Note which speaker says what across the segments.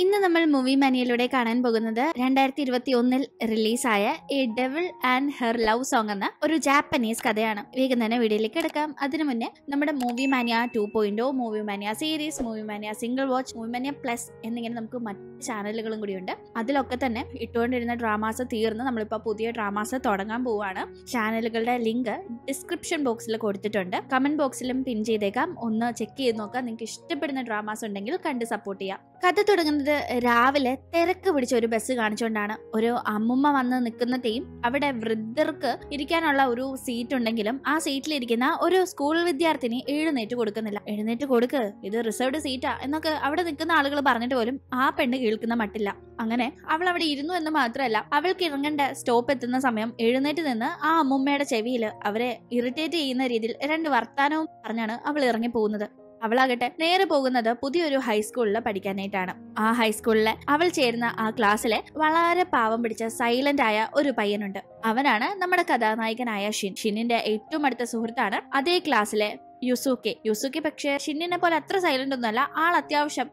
Speaker 1: ഇന്ന് നമ്മൾ മൂവി മനിയയിലൂടെ കാണാൻ പോകുന്നത് രണ്ടായിരത്തി ഇരുപത്തി ഒന്നിൽ റിലീസായ a devil and her love song എന്ന ഒരു ജാപ്പനീസ് കഥയാണ് വേഗം തന്നെ വീഡിയോയിലേക്ക് എടുക്കാം അതിനു മുന്നേ നമ്മുടെ മൂവി മാനിയ ടു പോയിന്റോ movie mania series movie mania single watch movie mania plus എന്നിങ്ങനെ നമുക്ക് ചാനലുകളും കൂടിയുണ്ട് അതിലൊക്കെ തന്നെ ഇട്ടുകൊണ്ടിരുന്ന ഡ്രാമാസ് തീർന്ന് നമ്മളിപ്പോൾ പുതിയ ഡ്രാമാസ് തുടങ്ങാൻ പോവുകയാണ് ചാനലുകളുടെ ലിങ്ക് ഡിസ്ക്രിപ്ഷൻ ബോക്സിൽ കൊടുത്തിട്ടുണ്ട് കമൻറ്റ് ബോക്സിലും പിൻ ചെയ്തേക്കാം ഒന്ന് ചെക്ക് ചെയ്ത് നോക്കാം നിങ്ങൾക്ക് ഇഷ്ടപ്പെടുന്ന ഡ്രാമാസ് ഉണ്ടെങ്കിൽ കണ്ട് സപ്പോർട്ട് ചെയ്യാം കഥ തുടങ്ങുന്നത് രാവിലെ തിരക്ക് പിടിച്ച ഒരു ബസ് കാണിച്ചുകൊണ്ടാണ് ഒരു അമ്മുമ്മ വന്ന് നിൽക്കുന്നതെയും അവിടെ വൃദ്ധർക്ക് ഇരിക്കാനുള്ള ഒരു സീറ്റ് ഉണ്ടെങ്കിലും ആ സീറ്റിൽ ഇരിക്കുന്ന ഒരു സ്കൂൾ വിദ്യാർത്ഥിനി എഴുന്നേറ്റ് കൊടുക്കുന്നില്ല എഴുന്നേറ്റ് കൊടുക്ക് ഇത് റിസർവ്ഡ് സീറ്റാ എന്നൊക്കെ അവിടെ നിൽക്കുന്ന ആളുകൾ പറഞ്ഞിട്ട് പോലും ആ പെണ്ണ് കേൾക്കുന്ന മട്ടില്ല അങ്ങനെ അവൾ അവിടെ ഇരുന്നു എന്ന് മാത്രമല്ല അവൾക്ക് ഇറങ്ങേണ്ട സ്റ്റോപ്പ് എത്തുന്ന സമയം എഴുന്നേറ്റ് നിന്ന് ആ അമ്മുമ്മയുടെ ചെവിയിൽ അവരെ ഇറിറ്റേറ്റ് ചെയ്യുന്ന രീതിയിൽ രണ്ട് വർത്താനവും പറഞ്ഞാണ് അവൾ ഇറങ്ങി പോകുന്നത് അവളാകട്ടെ നേരെ പോകുന്നത് പുതിയൊരു ഹൈസ്കൂളിൽ പഠിക്കാനായിട്ടാണ് ആ ഹൈസ്കൂളിലെ അവൾ ചേരുന്ന ആ ക്ലാസ്സിലെ വളരെ പാവം പിടിച്ച സൈലന്റ് ആയ ഒരു പയ്യനുണ്ട് അവനാണ് നമ്മുടെ കഥാനായകനായ ഷിൻ ഷിന്നിന്റെ ഏറ്റവും അടുത്ത സുഹൃത്താണ് അതേ ക്ലാസ്സിലെ യുസുക്കെ യുസുക്കെ പക്ഷേ ഷിന്നിനെ പോലെ അത്ര സൈലന്റ് ഒന്നുമല്ല ആൾ അത്യാവശ്യം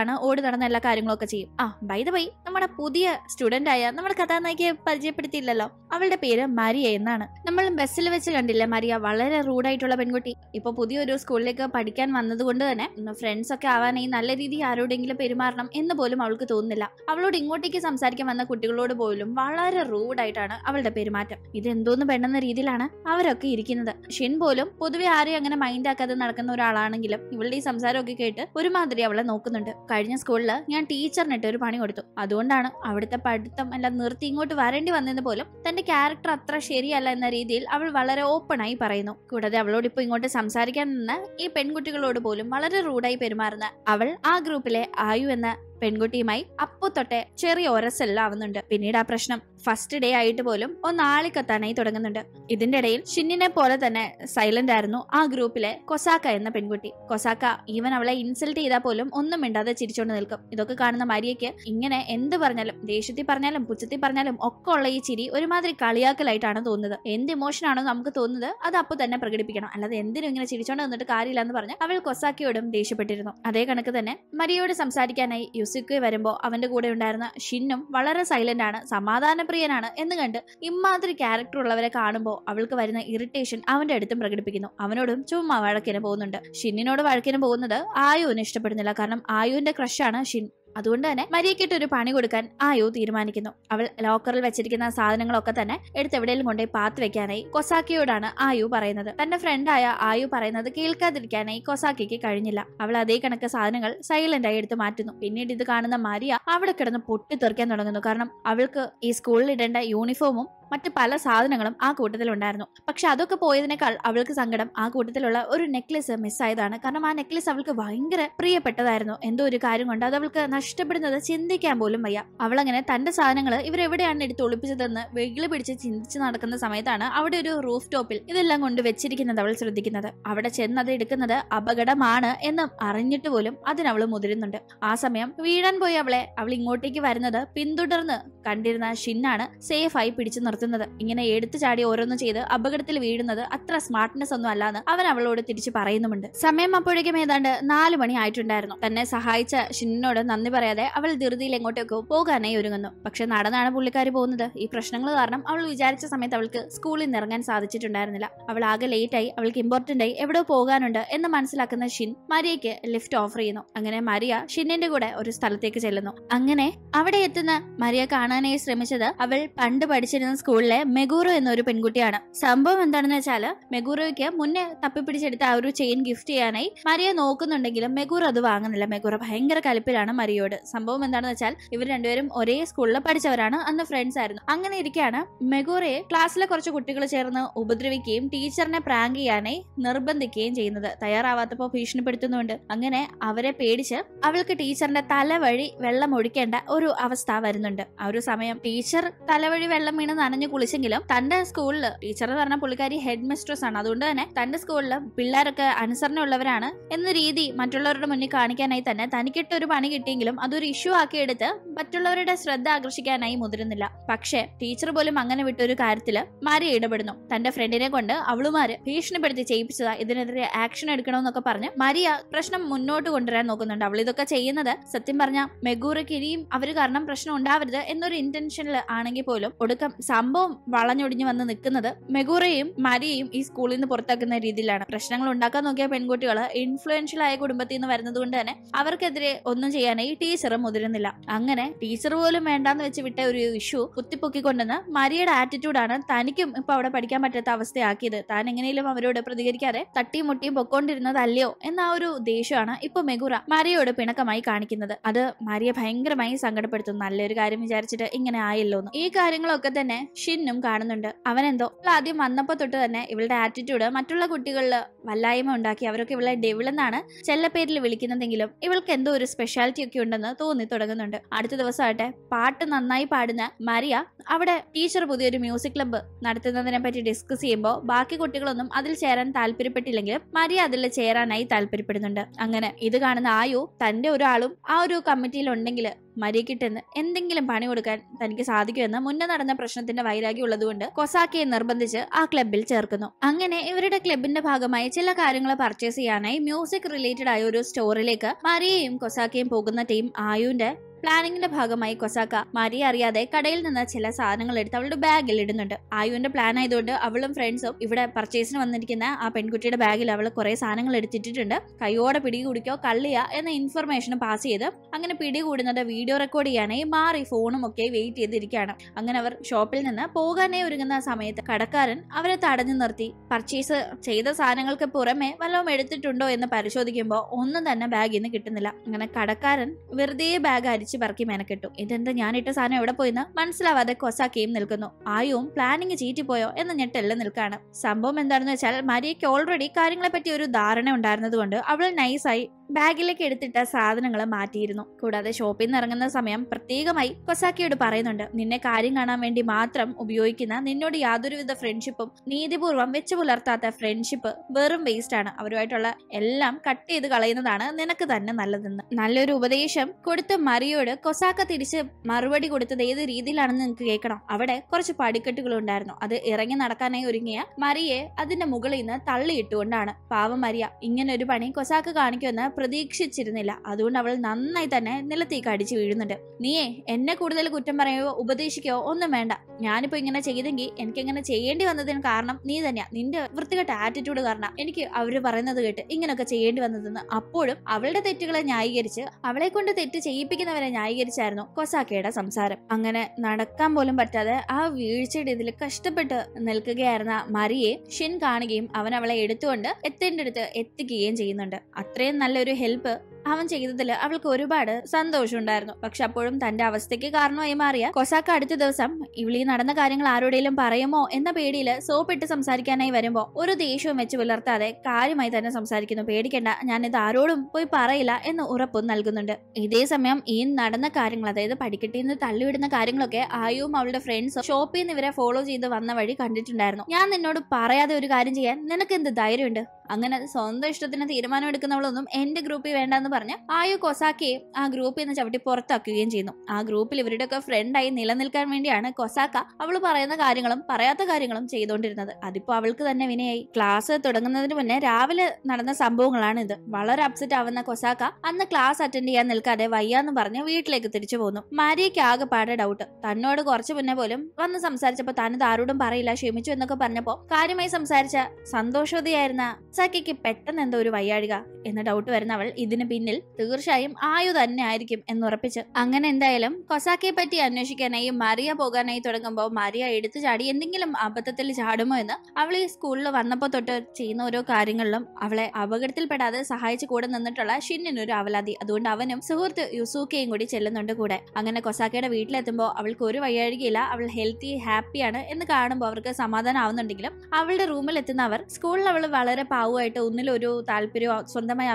Speaker 1: ആണ് ഓടി നടന്ന എല്ലാ കാര്യങ്ങളൊക്കെ ചെയ്യും ആ ബൈ ദ ബൈ നമ്മുടെ പുതിയ സ്റ്റുഡന്റ് ആയ നമ്മുടെ കഥാനായികയെ പരിചയപ്പെടുത്തിയില്ലല്ലോ അവളുടെ പേര് മരിയ എന്നാണ് നമ്മൾ ബസ്സിൽ വെച്ച് കണ്ടില്ലേ മരിയ വളരെ റൂഡായിട്ടുള്ള പെൺകുട്ടി ഇപ്പൊ പുതിയൊരു സ്കൂളിലേക്ക് പഠിക്കാൻ വന്നതുകൊണ്ട് തന്നെ ഫ്രണ്ട്സ് ഒക്കെ ആവാനായി നല്ല രീതിയിൽ ആരോടെങ്കിലും പെരുമാറണം എന്ന് പോലും അവൾക്ക് തോന്നുന്നില്ല അവളോട് ഇങ്ങോട്ടേക്ക് സംസാരിക്കാൻ വന്ന കുട്ടികളോട് പോലും വളരെ റൂഡായിട്ടാണ് അവളുടെ പെരുമാറ്റം ഇത് എന്തോന്ന് പെണ്ണെന്ന രീതിയിലാണ് അവരൊക്കെ ഇരിക്കുന്നത് ഷിൻ പോലും പൊതുവെ ആരെയും അങ്ങനെ അങ്ങനെ മൈൻഡ് ആക്കാതെ നടക്കുന്ന ഒരാളാണെങ്കിലും ഇവളുടെ ഈ സംസാരമൊക്കെ കേട്ട് ഒരുമാതിരി അവളെ നോക്കുന്നുണ്ട് കഴിഞ്ഞ സ്കൂളിൽ ഞാൻ ടീച്ചറിനിട്ട് ഒരു പണി കൊടുത്തു അതുകൊണ്ടാണ് അവിടുത്തെ പഠിത്തം എല്ലാം നിർത്തി ഇങ്ങോട്ട് വരേണ്ടി വന്നെന്ന് പോലും തന്റെ ക്യാരക്ടർ അത്ര ശരിയല്ല എന്ന രീതിയിൽ അവൾ വളരെ ഓപ്പൺ ആയി പറയുന്നു കൂടാതെ അവളോട് ഇപ്പൊ ഇങ്ങോട്ട് സംസാരിക്കാൻ നിന്ന് ഈ പെൺകുട്ടികളോട് പോലും വളരെ റൂഡായി പെരുമാറുന്ന അവൾ ആ ഗ്രൂപ്പിലെ ആയു എന്ന പെൺകുട്ടിയുമായി അപ്പൊ തൊട്ടേ ചെറിയ ഒരസെല്ലാം ആവുന്നുണ്ട് പിന്നീട് ആ പ്രശ്നം ഫസ്റ്റ് ഡേ ആയിട്ട് പോലും ഒന്ന് ആളിക്കത്താനായി തുടങ്ങുന്നുണ്ട് ഇതിന്റെ ഇടയിൽ ഷിന്നിനെ പോലെ തന്നെ സൈലന്റ് ആയിരുന്നു ആ ഗ്രൂപ്പിലെ കൊസാക്ക എന്ന പെൺകുട്ടി കൊസാക്ക ഈവൻ അവളെ ഇൻസൾട്ട് ചെയ്താൽ പോലും ഒന്നും മിണ്ടാതെ ചിരിച്ചോണ്ട് നിൽക്കും ഇതൊക്കെ കാണുന്ന മരിയയ്ക്ക് ഇങ്ങനെ എന്ത് പറഞ്ഞാലും ദേഷ്യത്തിൽ പറഞ്ഞാലും പുച്ഛത്തിൽ പറഞ്ഞാലും ഒക്കെ ഉള്ള ഈ ചിരി ഒരുമാതിരി കളിയാക്കലായിട്ടാണ് തോന്നുന്നത് എന്ത് ഇമോഷൻ ആണോ നമുക്ക് തോന്നുന്നത് അത് അപ്പോൾ തന്നെ പ്രകടിപ്പിക്കണം അല്ലാതെ എന്തിനും ഇങ്ങനെ ചിരിച്ചോണ്ട് നിന്നിട്ട് കാര്യമില്ല എന്ന് പറഞ്ഞ് അവൾ കൊസാക്കയോടും ദേഷ്യപ്പെട്ടിരുന്നു അതേ കണക്ക് തന്നെ മരിയോട് സംസാരിക്കാനായി യുസുക്ക് വരുമ്പോൾ അവന്റെ കൂടെ ഉണ്ടായിരുന്ന ഷിന്നും വളരെ സൈലന്റ് ആണ് സമാധാനപ്രിയ പ്രിയനാണ് എന്ന് കണ്ട് ഇമാതിരി ക്യാരക്ടർ ഉള്ളവരെ കാണുമ്പോൾ അവൾക്ക് വരുന്ന ഇറിറ്റേഷൻ അവന്റെ അടുത്തും പ്രകടിപ്പിക്കുന്നു അവനോടും ചുമ്മാ വഴക്കിന് പോകുന്നുണ്ട് ഷിന്നിനോട് വഴക്കിന് പോകുന്നത് ആയുവിന് ഇഷ്ടപ്പെടുന്നില്ല കാരണം ആയുവിന്റെ ക്രഷാണ് ഷിൻ അതുകൊണ്ട് തന്നെ മരിയക്കിട്ട് ഒരു പണി കൊടുക്കാൻ ആയു തീരുമാനിക്കുന്നു അവൾ ലോക്കറിൽ വെച്ചിരിക്കുന്ന സാധനങ്ങളൊക്കെ തന്നെ എടുത്തെവിടെയെങ്കിലും കൊണ്ടേ പാത്ത് വെക്കാനായി കൊസാക്കിയോടാണ് ആയു പറയുന്നത് തന്റെ ഫ്രണ്ടായ ആയു പറയുന്നത് കേൾക്കാതിരിക്കാനായി കൊസാക്കിക്ക് കഴിഞ്ഞില്ല അവൾ അതേ കണക്ക് സാധനങ്ങൾ സൈലന്റ് ആയി എടുത്ത് മാറ്റുന്നു പിന്നീട് ഇത് കാണുന്ന മരിയ അവിടെ കിടന്ന് പൊട്ടിത്തെറിക്കാൻ തുടങ്ങുന്നു കാരണം അവൾക്ക് ഈ സ്കൂളിൽ ഇടേണ്ട യൂണിഫോമും മറ്റ് പല സാധനങ്ങളും ആ കൂട്ടത്തിലുണ്ടായിരുന്നു പക്ഷെ അതൊക്കെ പോയതിനേക്കാൾ അവൾക്ക് സങ്കടം ആ കൂട്ടത്തിലുള്ള ഒരു നെക്ലസ് മിസ്സായതാണ് കാരണം ആ നെക്ലസ് അവൾക്ക് ഭയങ്കര പ്രിയപ്പെട്ടതായിരുന്നു എന്തോ ഒരു കാര്യം കൊണ്ട് അത് അവൾക്ക് നഷ്ടപ്പെടുന്നത് ചിന്തിക്കാൻ പോലും വയ്യ അവളങ്ങനെ തന്റെ സാധനങ്ങൾ ഇവരെവിടെയാണ് എടുത്ത് ഒളിപ്പിച്ചതെന്ന് വെകിളി പിടിച്ച് ചിന്തിച്ച് നടക്കുന്ന സമയത്താണ് അവിടെ ഒരു റൂഫ് ടോപ്പിൽ ഇതെല്ലാം കൊണ്ട് വെച്ചിരിക്കുന്നത് അവൾ ശ്രദ്ധിക്കുന്നത് അവിടെ ചെന്ന് അത് എടുക്കുന്നത് അപകടമാണ് എന്ന് അറിഞ്ഞിട്ട് പോലും അതിനവൾ മുതിരുന്നുണ്ട് ആ സമയം വീഴാൻ പോയി അവളെ അവൾ ഇങ്ങോട്ടേക്ക് വരുന്നത് പിന്തുടർന്ന് കണ്ടിരുന്ന ഷിന്നാണ് സേഫായി പിടിച്ചു നിർത്തുന്നത് നിർത്തുന്നത് ഇങ്ങനെ എടുത്തു ചാടി ഓരോന്നും ചെയ്ത് അപകടത്തിൽ വീഴുന്നത് അത്ര സ്മാർട്ട്നെസ് ഒന്നും അല്ലാന്ന് അവൻ അവളോട് തിരിച്ചു പറയുന്നുമുണ്ട് സമയം അപ്പോഴേക്കും ഏതാണ്ട് നാല് മണി ആയിട്ടുണ്ടായിരുന്നു തന്നെ സഹായിച്ച ഷിന്നിനോട് നന്ദി പറയാതെ അവൾ ധൃതിയിൽ എങ്ങോട്ടേക്കോ പോകാനായി ഒരുങ്ങുന്നു പക്ഷെ നടന്നാണ് പുള്ളിക്കാരി പോകുന്നത് ഈ പ്രശ്നങ്ങൾ കാരണം അവൾ വിചാരിച്ച സമയത്ത് അവൾക്ക് സ്കൂളിൽ നിന്ന് ഇറങ്ങാൻ സാധിച്ചിട്ടുണ്ടായിരുന്നില്ല അവൾ ആകെ ലേറ്റായി അവൾക്ക് ഇമ്പോർട്ടന്റ് ആയി എവിടെ പോകാനുണ്ട് എന്ന് മനസ്സിലാക്കുന്ന ഷിൻ മരിയയ്ക്ക് ലിഫ്റ്റ് ഓഫർ ചെയ്യുന്നു അങ്ങനെ മരിയ ഷിന്നിന്റെ കൂടെ ഒരു സ്ഥലത്തേക്ക് ചെല്ലുന്നു അങ്ങനെ അവിടെ എത്തുന്ന മരിയ കാണാനായി ശ്രമിച്ചത് അവൾ പണ്ട് പഠിച്ചിരുന്ന സ്കൂളിലെ മെഗൂറോ എന്നൊരു പെൺകുട്ടിയാണ് സംഭവം എന്താണെന്ന് വെച്ചാല് മെഗൂറോയ്ക്ക് മുന്നേ തപ്പിപ്പിടിച്ചെടുത്ത ആ ഒരു ചെയിൻ ഗിഫ്റ്റ് ചെയ്യാനായി മരിയ നോക്കുന്നുണ്ടെങ്കിലും മെഗൂറോ അത് വാങ്ങുന്നില്ല മെഗൂറോ ഭയങ്കര കലിപ്പിലാണ് മരിയോട് സംഭവം എന്താണെന്ന് വെച്ചാൽ ഇവർ രണ്ടുപേരും ഒരേ സ്കൂളിൽ പഠിച്ചവരാണ് അന്ന് ഫ്രണ്ട്സ് ആയിരുന്നു അങ്ങനെ ഇരിക്കുകയാണ് മെഗൂറയെ ക്ലാസ്സിലെ കുറച്ച് കുട്ടികൾ ചേർന്ന് ഉപദ്രവിക്കുകയും ടീച്ചറിനെ പ്രാങ്ക് ചെയ്യാനായി നിർബന്ധിക്കുകയും ചെയ്യുന്നത് തയ്യാറാവാത്തപ്പോ ഭീഷണിപ്പെടുത്തുന്നുണ്ട് അങ്ങനെ അവരെ പേടിച്ച് അവൾക്ക് ടീച്ചറിന്റെ തല വഴി വെള്ളം ഒഴിക്കേണ്ട ഒരു അവസ്ഥ വരുന്നുണ്ട് ആ ഒരു സമയം ടീച്ചർ തലവഴി വെള്ളം വീണ് നനഞ്ഞ് കുളിച്ചെങ്കിലും തന്റെ സ്കൂളിൽ ടീച്ചർ എന്ന് പറഞ്ഞ പുള്ളിക്കാരി ഹെഡ് മിസ്ട്രസ് ആണ് അതുകൊണ്ട് തന്നെ തന്റെ സ്കൂളിൽ പിള്ളേരൊക്കെ അനുസരണ ഉള്ളവരാണ് എന്ന രീതി മറ്റുള്ളവരുടെ മുന്നിൽ കാണിക്കാനായി തന്നെ തനിക്കിട്ട് ഒരു പണി കിട്ടിയെങ്കിലും അതൊരു ഇഷ്യൂ ആക്കിയെടുത്ത് മറ്റുള്ളവരുടെ ശ്രദ്ധ ആകർഷിക്കാനായി മുതിരുന്നില്ല പക്ഷേ ടീച്ചർ പോലും അങ്ങനെ വിട്ടൊരു കാര്യത്തിൽ മാരി ഇടപെടുന്നു തന്റെ ഫ്രണ്ടിനെ കൊണ്ട് അവളുമാര് ഭീഷണിപ്പെടുത്തി ചെയ്യിപ്പിച്ചതാ ഇതിനെതിരെ ആക്ഷൻ എടുക്കണമെന്നൊക്കെ പറഞ്ഞ് മരിയ പ്രശ്നം മുന്നോട്ട് കൊണ്ടുവരാൻ നോക്കുന്നുണ്ട് അവൾ ഇതൊക്കെ ചെയ്യുന്നത് സത്യം പറഞ്ഞ മെഗൂറയ്ക്ക് ഇനിയും അവര് കാരണം പ്രശ്നം ഉണ്ടാവരുത് എന്നൊരു ഇന്റൻഷനിൽ ആണെങ്കിൽ പോലും ഒടുക്കം സാമൂഹ്യ സംഭവം വളഞ്ഞൊടിഞ്ഞു വന്ന് നിൽക്കുന്നത് മെഗൂറയും മരിയയും ഈ സ്കൂളിൽ നിന്ന് പുറത്താക്കുന്ന രീതിയിലാണ് പ്രശ്നങ്ങൾ ഉണ്ടാക്കാൻ നോക്കിയ പെൺകുട്ടികൾ ഇൻഫ്ലുവൻഷ്യൽ ആയ കുടുംബത്തിൽ നിന്ന് വരുന്നത് കൊണ്ട് തന്നെ അവർക്കെതിരെ ഒന്നും ചെയ്യാനായി ടീച്ചർ മുതിരുന്നില്ല അങ്ങനെ ടീച്ചർ പോലും വേണ്ടാന്ന് വെച്ച് വിട്ട ഒരു ഇഷ്യൂ കുത്തിപ്പൊക്കിക്കൊണ്ടെന്ന് മരിയുടെ ആറ്റിറ്റ്യൂഡാണ് തനിക്കും ഇപ്പൊ അവിടെ പഠിക്കാൻ പറ്റാത്ത അവസ്ഥയാക്കിയത് താൻ എങ്ങനെയും അവരോട് പ്രതികരിക്കാതെ തട്ടിയും മുട്ടിയും പൊക്കോണ്ടിരുന്നതല്ലയോ എന്ന ആ ഒരു ദേഷ്യമാണ് ഇപ്പൊ മെഗുറ മരിയോട് പിണക്കമായി കാണിക്കുന്നത് അത് മരിയെ ഭയങ്കരമായി സങ്കടപ്പെടുത്തുന്നു നല്ലൊരു കാര്യം വിചാരിച്ചിട്ട് ഇങ്ങനെ ആയല്ലോ ഈ കാര്യങ്ങളൊക്കെ തന്നെ ഷിന്നും കാണുന്നുണ്ട് അവനെന്തോ ആദ്യം വന്നപ്പോൾ തൊട്ട് തന്നെ ഇവളുടെ ആറ്റിറ്റ്യൂഡ് മറ്റുള്ള കുട്ടികളിൽ വല്ലായ്മ ഉണ്ടാക്കി അവരൊക്കെ ഇവളെ ഡെവിളെന്നാണ് ചെല്ലപ്പേരിൽ വിളിക്കുന്നതെങ്കിലും ഇവൾക്ക് എന്തോ ഒരു സ്പെഷ്യാലിറ്റി ഒക്കെ ഉണ്ടെന്ന് തോന്നി തുടങ്ങുന്നുണ്ട് അടുത്ത ദിവസമാകട്ടെ പാട്ട് നന്നായി പാടുന്ന മരിയ അവിടെ ടീച്ചർ പുതിയൊരു മ്യൂസിക് ക്ലബ്ബ് നടത്തുന്നതിനെ പറ്റി ഡിസ്കസ് ചെയ്യുമ്പോൾ ബാക്കി കുട്ടികളൊന്നും അതിൽ ചേരാൻ താല്പര്യപ്പെട്ടില്ലെങ്കിലും മരിയ അതിൽ ചേരാനായി താല്പര്യപ്പെടുന്നുണ്ട് അങ്ങനെ ഇത് കാണുന്ന ആയു തന്റെ ഒരാളും ആ ഒരു കമ്മിറ്റിയിൽ ഉണ്ടെങ്കിൽ മരിയക്കിട്ടെന്ന് എന്തെങ്കിലും പണി കൊടുക്കാൻ തനിക്ക് സാധിക്കുമെന്ന് മുന്നേ നടന്ന പ്രശ്നത്തിന്റെ വൈരാഗ്യം ഉള്ളതുകൊണ്ട് കൊസാക്കിയെ നിർബന്ധിച്ച് ആ ക്ലബിൽ ചേർക്കുന്നു അങ്ങനെ ഇവരുടെ ക്ലബിന്റെ ഭാഗമായി ചില കാര്യങ്ങൾ പർച്ചേസ് ചെയ്യാനായി മ്യൂസിക് റിലേറ്റഡ് ആയ ഒരു സ്റ്റോറിലേക്ക് മരിയയും കൊസാക്കിയും പോകുന്ന ടീം ആയുന്റെ പ്ലാനിങ്ങിന്റെ ഭാഗമായി കൊസാക്ക മരിയ അറിയാതെ കടയിൽ നിന്ന് ചില സാധനങ്ങൾ എടുത്ത് അവളുടെ ബാഗിൽ ഇടുന്നുണ്ട് ആയുവിന്റെ പ്ലാൻ ആയതുകൊണ്ട് അവളും ഫ്രണ്ട്സും ഇവിടെ പർച്ചേസിന് വന്നിരിക്കുന്ന ആ പെൺകുട്ടിയുടെ ബാഗിൽ അവൾ കുറെ സാധനങ്ങൾ എടുത്തിട്ടുണ്ട് കൈയോടെ പിടികൂടിക്കോ കള്ളിയാ എന്ന ഇൻഫർമേഷൻ പാസ് ചെയ്ത് അങ്ങനെ പിടികൂടുന്നത് വീഡിയോ റെക്കോർഡ് ചെയ്യാനായി മാറി ഫോണും ഒക്കെ വെയിറ്റ് ചെയ്തിരിക്കുകയാണ് അങ്ങനെ അവർ ഷോപ്പിൽ നിന്ന് പോകാനേ ഒരുങ്ങുന്ന സമയത്ത് കടക്കാരൻ അവരെ തടഞ്ഞു നിർത്തി പർച്ചേസ് ചെയ്ത സാധനങ്ങൾക്ക് പുറമെ വല്ലതും എടുത്തിട്ടുണ്ടോ എന്ന് പരിശോധിക്കുമ്പോൾ ഒന്നും തന്നെ ബാഗിൽ നിന്ന് കിട്ടുന്നില്ല അങ്ങനെ കടക്കാരൻ വെറുതെ ബാഗ് അരിച്ചു അരിച്ചു പറക്കി മെനക്കെട്ടു ഇതെന്താ ഞാനിട്ട സാധനം എവിടെ പോയിന്ന് മനസ്സിലാവാതെ കൊസാക്കിയും നിൽക്കുന്നു ആയും പ്ലാനിങ് ചീറ്റിപ്പോയോ എന്ന് ഞെട്ടെല്ലാം നിൽക്കാണ് സംഭവം എന്താണെന്ന് വെച്ചാൽ മരിയയ്ക്ക് ഓൾറെഡി കാര്യങ്ങളെപ്പറ്റി ഒരു ധാരണ ഉണ്ടായിരുന്നതുകൊണ്ട് അവൾ നൈസായി ബാഗിലേക്ക് എടുത്തിട്ട സാധനങ്ങൾ മാറ്റിയിരുന്നു കൂടാതെ ഷോപ്പിൽ നിന്ന് ഇറങ്ങുന്ന സമയം പ്രത്യേകമായി കൊസാക്കിയോട് പറയുന്നുണ്ട് നിന്നെ കാര്യം കാണാൻ വേണ്ടി മാത്രം ഉപയോഗിക്കുന്ന നിന്നോട് യാതൊരുവിധ ഫ്രണ്ട്ഷിപ്പും നീതിപൂർവ്വം വെച്ചു പുലർത്താത്ത ഫ്രണ്ട്ഷിപ്പ് വെറും വേസ്റ്റ് ആണ് അവരുമായിട്ടുള്ള എല്ലാം കട്ട് ചെയ്ത് കളയുന്നതാണ് നിനക്ക് തന്നെ നല്ലതെന്ന് നല്ലൊരു ഉപദേശം കൊടുത്ത മറിയോട് കൊസാക്ക തിരിച്ച് മറുപടി കൊടുത്തത് ഏത് രീതിയിലാണെന്ന് നിങ്ങൾക്ക് കേൾക്കണം അവിടെ കുറച്ച് പടിക്കെട്ടുകൾ ഉണ്ടായിരുന്നു അത് ഇറങ്ങി നടക്കാനായി ഒരുങ്ങിയ മറിയെ അതിന്റെ മുകളിൽ നിന്ന് തള്ളിയിട്ടുകൊണ്ടാണ് പാവം മറിയ ഇങ്ങനെ ഒരു പണി കൊസാക്ക് കാണിക്കുമെന്ന് പ്രതീക്ഷിച്ചിരുന്നില്ല അതുകൊണ്ട് അവൾ നന്നായി തന്നെ നിലത്തേക്ക് അടിച്ചു വീഴുന്നുണ്ട് നീയേ എന്നെ കൂടുതൽ കുറ്റം പറയുകയോ ഉപദേശിക്കുകയോ ഒന്നും വേണ്ട ഞാനിപ്പോ ഇങ്ങനെ ചെയ്തെങ്കിൽ എനിക്ക് ഇങ്ങനെ ചെയ്യേണ്ടി വന്നതിന് കാരണം നീ തന്നെയാ നിന്റെ വൃത്തികെട്ട ആറ്റിറ്റ്യൂഡ് കാരണം എനിക്ക് അവര് പറയുന്നത് കേട്ട് ഇങ്ങനെയൊക്കെ ചെയ്യേണ്ടി വന്നതെന്ന് അപ്പോഴും അവളുടെ തെറ്റുകളെ ന്യായീകരിച്ച് അവളെ കൊണ്ട് തെറ്റ് ചെയ്യിപ്പിക്കുന്നവരെ ന്യായീകരിച്ചായിരുന്നു കൊസാക്കയുടെ സംസാരം അങ്ങനെ നടക്കാൻ പോലും പറ്റാതെ ആ വീഴ്ചയുടെ ഇതിൽ കഷ്ടപ്പെട്ട് നിൽക്കുകയായിരുന്ന മരിയെ ഷിൻ കാണുകയും അവൻ അവളെ എടുത്തുകൊണ്ട് എത്തേണ്ട അടുത്ത് എത്തിക്കുകയും ചെയ്യുന്നുണ്ട് അത്രയും നല്ലൊരു ഒരു ഹെൽപ്പ് അവൻ ചെയ്തതിൽ അവൾക്ക് ഒരുപാട് സന്തോഷമുണ്ടായിരുന്നു പക്ഷെ അപ്പോഴും തന്റെ അവസ്ഥയ്ക്ക് കാരണമായി മാറിയ കൊസാക്ക അടുത്ത ദിവസം ഇവിളി നടന്ന കാര്യങ്ങൾ ആരോടെങ്കിലും പറയുമോ എന്ന പേടിയിൽ സോപ്പിട്ട് സംസാരിക്കാനായി വരുമ്പോൾ ഒരു ദേഷ്യവും വെച്ച് പുലർത്താതെ കാര്യമായി തന്നെ സംസാരിക്കുന്നു പേടിക്കേണ്ട ഇത് ആരോടും പോയി പറയില്ല എന്ന് ഉറപ്പും നൽകുന്നുണ്ട് ഇതേ സമയം ഈ നടന്ന കാര്യങ്ങൾ അതായത് പടിക്കെട്ടിൽ നിന്ന് തള്ളിവിടുന്ന കാര്യങ്ങളൊക്കെ ആയും അവളുടെ ഫ്രണ്ട്സും ഷോപ്പിൽ നിന്ന് ഇവരെ ഫോളോ ചെയ്ത് വന്ന വഴി കണ്ടിട്ടുണ്ടായിരുന്നു ഞാൻ നിന്നോട് പറയാതെ ഒരു കാര്യം ചെയ്യാൻ നിനക്ക് എന്ത് ധൈര്യമുണ്ട് അങ്ങനെ സ്വന്തം ഇഷ്ടത്തിന് തീരുമാനം എടുക്കുന്നവളൊന്നും എന്റെ ഗ്രൂപ്പിൽ വേണ്ടെന്ന് പറഞ്ഞ് ആയു കൊസാക്കയെ ആ ഗ്രൂപ്പിൽ നിന്ന് ചവിട്ടി പുറത്താക്കുകയും ചെയ്യുന്നു ആ ഗ്രൂപ്പിൽ ഇവരുടെ ഒക്കെ ഫ്രണ്ടായി നിലനിൽക്കാൻ വേണ്ടിയാണ് കൊസാക്ക അവൾ പറയുന്ന കാര്യങ്ങളും പറയാത്ത കാര്യങ്ങളും ചെയ്തുകൊണ്ടിരുന്നത് അതിപ്പോ അവൾക്ക് തന്നെ വിനയായി ക്ലാസ് തുടങ്ങുന്നതിന് മുന്നേ രാവിലെ നടന്ന സംഭവങ്ങളാണ് ഇത് വളരെ അപ്സെറ്റ് ആവുന്ന കൊസാക്ക അന്ന് ക്ലാസ് അറ്റൻഡ് ചെയ്യാൻ നിൽക്കാതെ വയ്യാന്ന് പറഞ്ഞ് വീട്ടിലേക്ക് തിരിച്ചു പോന്നു മാരിയയ്ക്ക് പാടെ ഡൗട്ട് തന്നോട് കുറച്ചു മുന്നേ പോലും വന്ന് സംസാരിച്ചപ്പോൾ താനത് ആരോടും പറയില്ല ക്ഷമിച്ചു എന്നൊക്കെ പറഞ്ഞപ്പോൾ കാര്യമായി സംസാരിച്ച സന്തോഷവതിയായിരുന്ന സഖിക്ക് പെട്ടെന്ന് എന്തോ ഒരു വയ്യാഴിക എന്ന ഡൗട്ട് വരുന്ന അവൾ ഇതിന് പിന്നിൽ തീർച്ചയായും ആയു തന്നെ ആയിരിക്കും എന്ന് ഉറപ്പിച്ച് അങ്ങനെ എന്തായാലും കൊസാക്കയെ പറ്റി അന്വേഷിക്കാനായി മറിയ പോകാനായി തുടങ്ങുമ്പോൾ മറിയ എടുത്തു ചാടി എന്തെങ്കിലും അബദ്ധത്തിൽ ചാടുമോ എന്ന് അവൾ ഈ സ്കൂളിൽ വന്നപ്പോൾ തൊട്ട് ചെയ്യുന്ന ഓരോ കാര്യങ്ങളിലും അവളെ അപകടത്തിൽപ്പെടാതെ സഹായിച്ചു കൂടെ നിന്നിട്ടുള്ള ഷിന്നിനൊരു അവലാതി അതുകൊണ്ട് അവനും സുഹൃത്ത് യുസൂക്കയും കൂടി ചെല്ലുന്നുണ്ട് കൂടെ അങ്ങനെ കൊസാക്കയുടെ വീട്ടിലെത്തുമ്പോൾ അവൾക്ക് ഒരു വയ്യാഴികയില്ല അവൾ ഹെൽത്തി ഹാപ്പിയാണ് എന്ന് കാണുമ്പോൾ അവർക്ക് സമാധാനം ആവുന്നുണ്ടെങ്കിലും അവളുടെ റൂമിൽ എത്തുന്ന അവർ സ്കൂളിൽ അവൾ വളരെ പാവ ഭാവുമായിട്ട് ഒന്നിലൊരു താല്പര്യമോ സ്വന്തമായ